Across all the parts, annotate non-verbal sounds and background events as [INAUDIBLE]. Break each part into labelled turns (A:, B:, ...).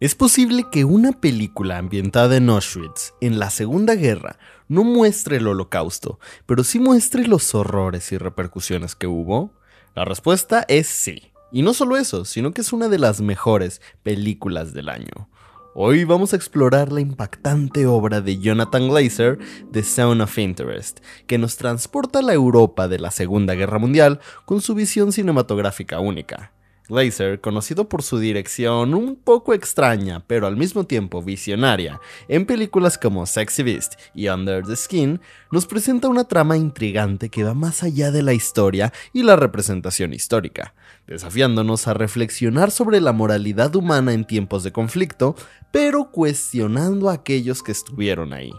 A: Es posible que una película ambientada en Auschwitz en la Segunda Guerra no muestre el holocausto, pero sí muestre los horrores y repercusiones que hubo. La respuesta es sí. Y no solo eso, sino que es una de las mejores películas del año. Hoy vamos a explorar la impactante obra de Jonathan Glazer, The Sound of Interest, que nos transporta a la Europa de la Segunda Guerra Mundial con su visión cinematográfica única. Glazer, conocido por su dirección un poco extraña, pero al mismo tiempo visionaria, en películas como Sexy Beast y Under the Skin, nos presenta una trama intrigante que va más allá de la historia y la representación histórica, desafiándonos a reflexionar sobre la moralidad humana en tiempos de conflicto, pero cuestionando a aquellos que estuvieron ahí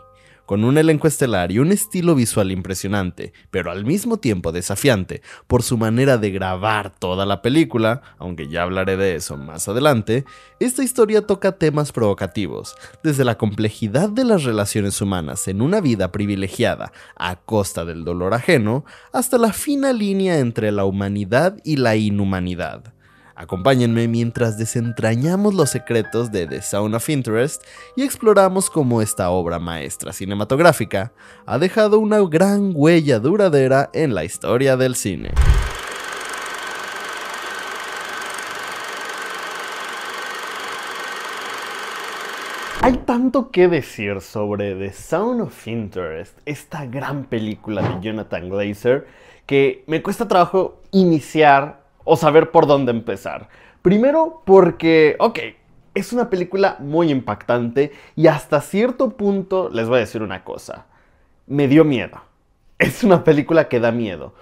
A: con un elenco estelar y un estilo visual impresionante, pero al mismo tiempo desafiante por su manera de grabar toda la película, aunque ya hablaré de eso más adelante, esta historia toca temas provocativos, desde la complejidad de las relaciones humanas en una vida privilegiada a costa del dolor ajeno, hasta la fina línea entre la humanidad y la inhumanidad Acompáñenme mientras desentrañamos los secretos de The Sound of Interest y exploramos cómo esta obra maestra cinematográfica ha dejado una gran huella duradera en la historia del cine. Hay tanto que decir sobre The Sound of Interest, esta gran película de Jonathan Glazer, que me cuesta trabajo iniciar o saber por dónde empezar. Primero porque, ok, es una película muy impactante y hasta cierto punto les voy a decir una cosa. Me dio miedo. [LAUGHS] Es una película que da miedo.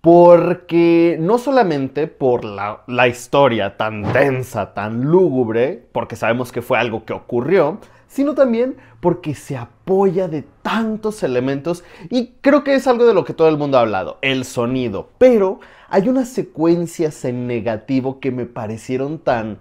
A: Porque no solamente por la, la historia tan densa, tan lúgubre, porque sabemos que fue algo que ocurrió, sino también porque se apoya de tantos elementos y creo que es algo de lo que todo el mundo ha hablado, el sonido. Pero hay unas secuencias en negativo que me parecieron tan...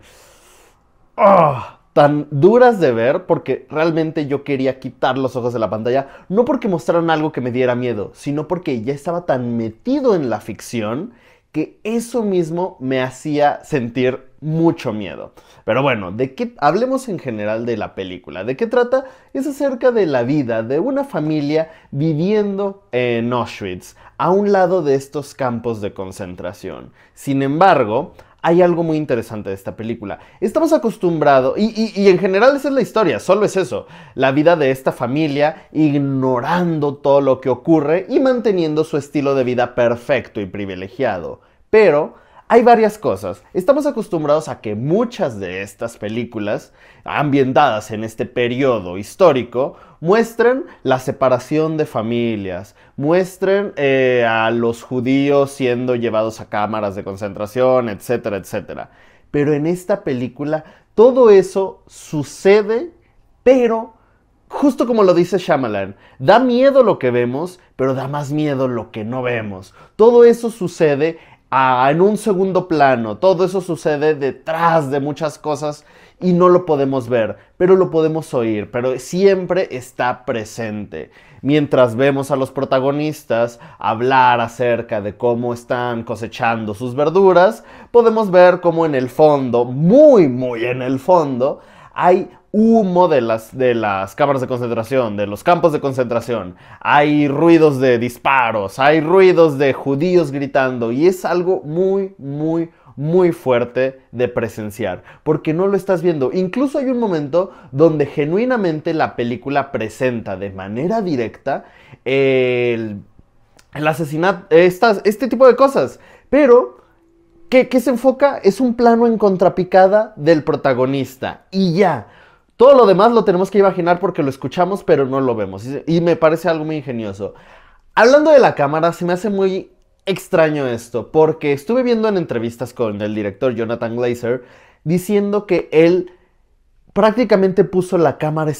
A: Ah, tan duras de ver porque realmente yo quería quitar los ojos de la pantalla, no porque mostraran algo que me diera miedo, sino porque ya estaba tan metido en la ficción que eso mismo me hacía sentir mucho miedo. Pero bueno, de qué hablemos en general de la película. ¿De qué trata? Es acerca de la vida de una familia viviendo en Auschwitz, a un lado de estos campos de concentración. Sin embargo, hay algo muy interesante de esta película. Estamos acostumbrados, y, en general esa es la historia, solo es eso, la vida de esta familia ignorando todo lo que ocurre y manteniendo su estilo de vida perfecto y privilegiado. Pero hay varias cosas. Estamos acostumbrados a que muchas de estas películas, ambientadas en este periodo histórico, muestren la separación de familias, muestren eh, a los judíos siendo llevados a cámaras de concentración, etcétera, etcétera. Pero en esta película todo eso sucede, pero justo como lo dice Shyamalan, da miedo lo que vemos, pero da más miedo lo que no vemos. Todo eso sucede en un segundo plano. Todo eso sucede detrás de muchas cosas y no lo podemos ver, pero lo podemos oír, pero siempre está presente. Mientras vemos a los protagonistas hablar acerca de cómo están cosechando sus verduras, podemos ver cómo en el fondo, muy, muy en el fondo, hay humo de las, de las cámaras de concentración, de los campos de concentración, hay ruidos de disparos, hay ruidos de judíos gritando y es algo muy, muy, muy fuerte de presenciar, porque no lo estás viendo. Incluso hay un momento donde genuinamente la película presenta de manera directa el, el asesinato, este tipo de cosas, pero ¿Qué, se enfoca? Es un plano en contrapicada del protagonista. Y ya. Todo lo demás lo tenemos que imaginar porque lo escuchamos, pero no lo vemos. Y, me parece algo muy ingenioso. Hablando de la cámara, se me hace muy extraño esto, porque estuve viendo en entrevistas con el director Jonathan Glazer diciendo que él prácticamente puso la cámara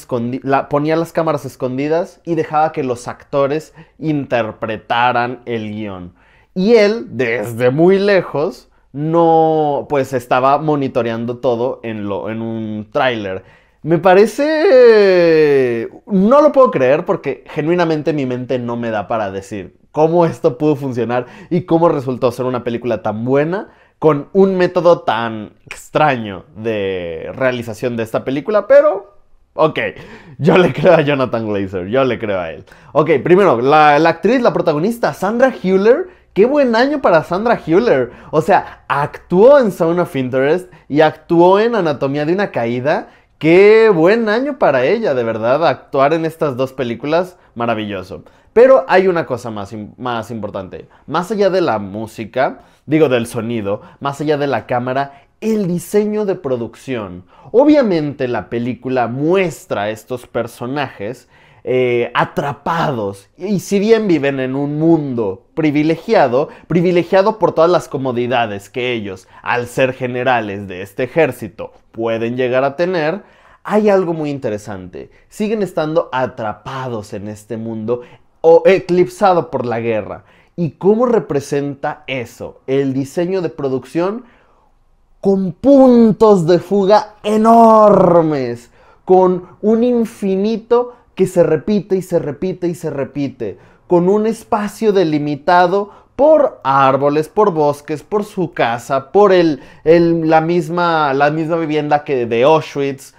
A: la, ponía las cámaras escondidas y dejaba que los actores interpretaran el guión. Y él, desde muy lejos, no, pues estaba monitoreando todo en, un tráiler. Me parece... No lo puedo creer porque genuinamente mi mente no me da para decir cómo esto pudo funcionar y cómo resultó ser una película tan buena con un método tan extraño de realización de esta película, pero Ok, yo le creo a Jonathan Glazer, yo le creo a él. Ok, primero, la, la actriz, la protagonista, Sandra Hewler, qué buen año para Sandra Hewler. O sea, actuó en Sound of Interest y actuó en Anatomía de una Caída. Qué buen año para ella, de verdad, actuar en estas dos películas, maravilloso. Pero hay una cosa más, más importante. Más allá de la música, digo del sonido, más allá de la cámara, el diseño de producción. Obviamente la película muestra a estos personajes eh, atrapados. Y si bien viven en un mundo privilegiado, privilegiado por todas las comodidades que ellos, al ser generales de este ejército, pueden llegar a tener, hay algo muy interesante. Siguen estando atrapados en este mundo o eclipsado por la guerra. ¿Y cómo representa eso? El diseño de producción con puntos de fuga enormes, con un infinito que se repite y se repite y se repite, con un espacio delimitado por árboles, por bosques, por su casa, por el, la, misma, la misma vivienda que de Auschwitz,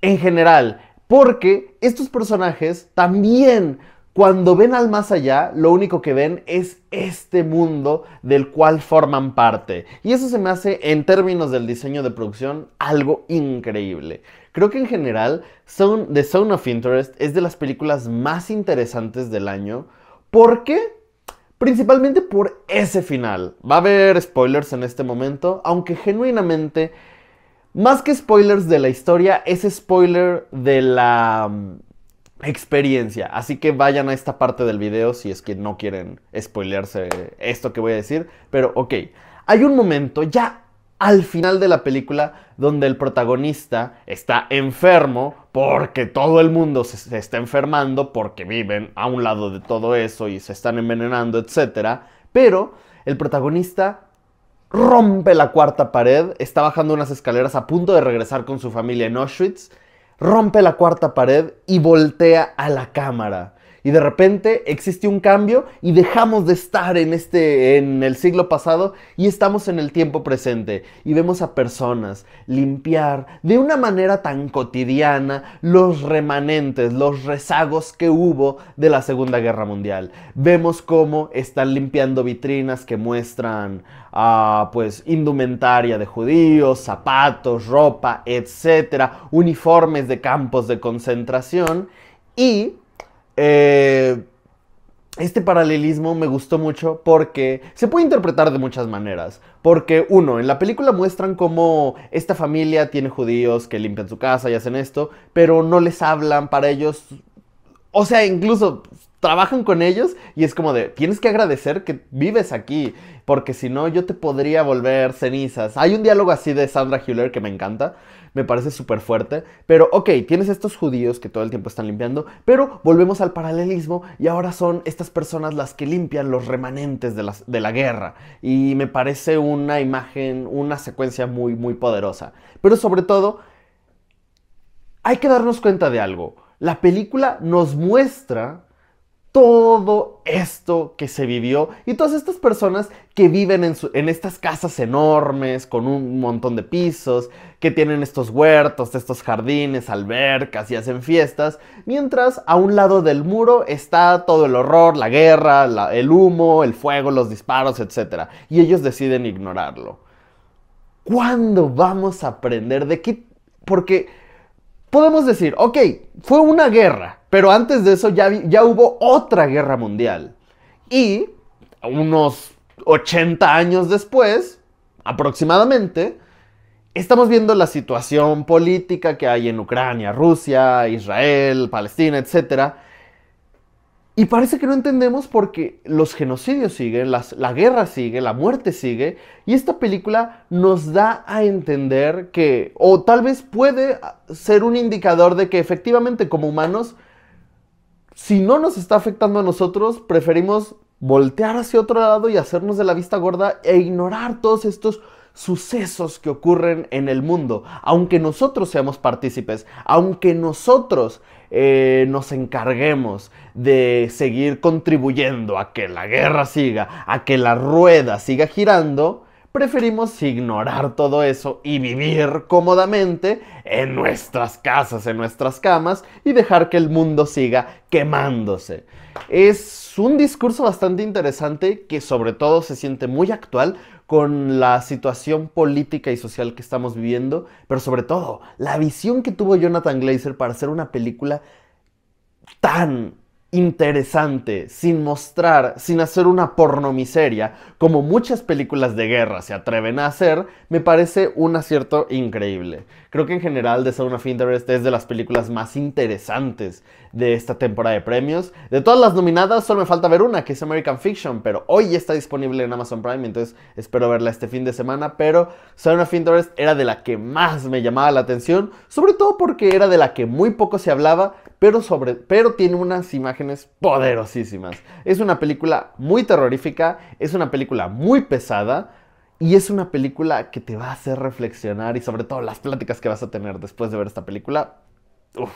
A: en general, porque estos personajes también cuando ven al más allá, lo único que ven es este mundo del cual forman parte. Y eso se me hace, en términos del diseño de producción, algo increíble. Creo que en general, The Zone of Interest es de las películas más interesantes del año. ¿Por qué? Principalmente por ese final. Va a haber spoilers en este momento, aunque genuinamente, más que spoilers de la historia, es spoiler de la experiencia. Así que vayan a esta parte del video si es que no quieren spoilearse esto que voy a decir. Pero ok, hay un momento ya al final de la película donde el protagonista está enfermo porque todo el mundo se, está enfermando porque viven a un lado de todo eso y se están envenenando, etc. Pero el protagonista rompe la cuarta pared, está bajando unas escaleras a punto de regresar con su familia en Auschwitz rompe la cuarta pared y voltea a la cámara y de repente existe un cambio y dejamos de estar en este en el siglo pasado y estamos en el tiempo presente y vemos a personas limpiar de una manera tan cotidiana los remanentes, los rezagos que hubo de la Segunda Guerra Mundial. Vemos cómo están limpiando vitrinas que muestran ah, pues indumentaria de judíos, zapatos, ropa, etcétera, uniformes de campos de concentración y eh, este paralelismo me gustó mucho porque se puede interpretar de muchas maneras. Porque uno, en la película muestran cómo esta familia tiene judíos que limpian su casa y hacen esto, pero no les hablan para ellos. O sea, incluso trabajan con ellos y es como de, tienes que agradecer que vives aquí, porque si no yo te podría volver cenizas. Hay un diálogo así de Sandra Hewler que me encanta, me parece súper fuerte. Pero ok, tienes estos judíos que todo el tiempo están limpiando, pero volvemos al paralelismo y ahora son estas personas las que limpian los remanentes de, de la guerra. Y me parece una imagen, una secuencia muy, muy poderosa. Pero sobre todo, hay que darnos cuenta de algo. La película nos muestra todo esto que se vivió y todas estas personas que viven en, estas casas enormes con un montón de pisos, que tienen estos huertos, estos jardines, albercas y hacen fiestas, mientras a un lado del muro está todo el horror, la guerra, el humo, el fuego, los disparos, etc. Y ellos deciden ignorarlo. ¿Cuándo vamos a aprender de qué? Porque podemos decir, ok, fue una guerra, pero antes de eso ya, ya hubo otra guerra mundial. Y unos 80 años después, aproximadamente, estamos viendo la situación política que hay en Ucrania, Rusia, Israel, Palestina, etc. Y parece que no entendemos porque los genocidios siguen, la guerra sigue, la muerte sigue, y esta película nos da a entender que, o tal vez puede ser un indicador de que efectivamente como humanos, si no nos está afectando a nosotros, preferimos voltear hacia otro lado y hacernos de la vista gorda e ignorar todos estos sucesos que ocurren en el mundo, aunque nosotros seamos partícipes, aunque nosotros eh, nos encarguemos de seguir contribuyendo a que la guerra siga, a que la rueda siga girando, preferimos ignorar todo eso y vivir cómodamente en nuestras casas, en nuestras camas y dejar que el mundo siga quemándose. Es un discurso bastante interesante que sobre todo se siente muy actual con la situación política y social que estamos viviendo, pero sobre todo la visión que tuvo Jonathan Glazer para hacer una película tan interesante, sin mostrar, sin hacer una pornomiseria, como muchas películas de guerra se atreven a hacer, me parece un acierto increíble. Creo que en general The Sound of Interest es de las películas más interesantes de esta temporada de premios. De todas las nominadas solo me falta ver una, que es American Fiction, pero hoy está disponible en Amazon Prime, entonces espero verla este fin de semana. Pero Sound of Interest era de la que más me llamaba la atención, sobre todo porque era de la que muy poco se hablaba, pero tiene unas imágenes poderosísimas. Es una película muy terrorífica, es una película muy pesada, y es una película que te va a hacer reflexionar y sobre todo las pláticas que vas a tener después de ver esta película. Uf,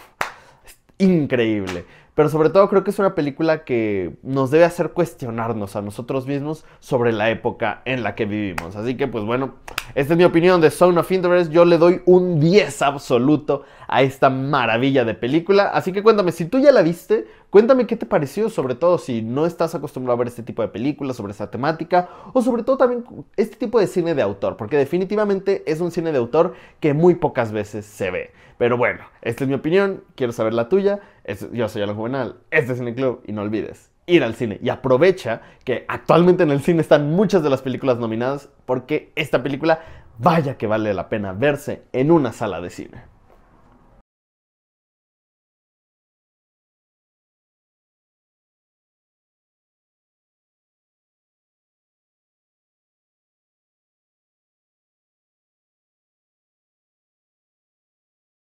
A: increíble. Pero sobre todo creo que es una película que nos debe hacer cuestionarnos a nosotros mismos sobre la época en la que vivimos. Así que pues bueno, esta es mi opinión de Sound of Interest. Yo le doy un 10 absoluto a esta maravilla de película. Así que cuéntame, si tú ya la viste, Cuéntame qué te pareció, sobre todo si no estás acostumbrado a ver este tipo de películas, sobre esta temática, o sobre todo también este tipo de cine de autor, porque definitivamente es un cine de autor que muy pocas veces se ve. Pero bueno, esta es mi opinión, quiero saber la tuya. yo soy Alan Juvenal, este es Cine Club y no olvides ir al cine y aprovecha que actualmente en el cine están muchas de las películas nominadas porque esta película vaya que vale la pena verse en una sala de cine.